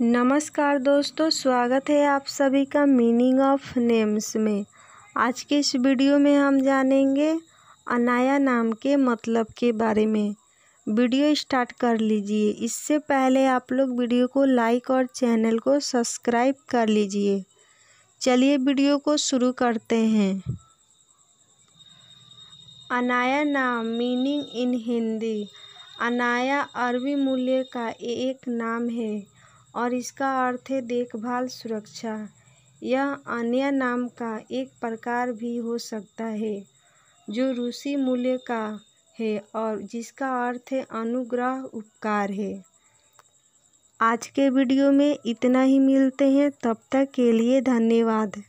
नमस्कार दोस्तों स्वागत है आप सभी का मीनिंग ऑफ नेम्स में आज के इस वीडियो में हम जानेंगे अनाया नाम के मतलब के बारे में वीडियो स्टार्ट कर लीजिए इससे पहले आप लोग वीडियो को लाइक और चैनल को सब्सक्राइब कर लीजिए चलिए वीडियो को शुरू करते हैं अनाया नाम मीनिंग इन हिंदी अनाया अरबी मूल्य का एक नाम है और इसका अर्थ है देखभाल सुरक्षा यह अन्य नाम का एक प्रकार भी हो सकता है जो रूसी मूल्य का है और जिसका अर्थ है अनुग्रह उपकार है आज के वीडियो में इतना ही मिलते हैं तब तक के लिए धन्यवाद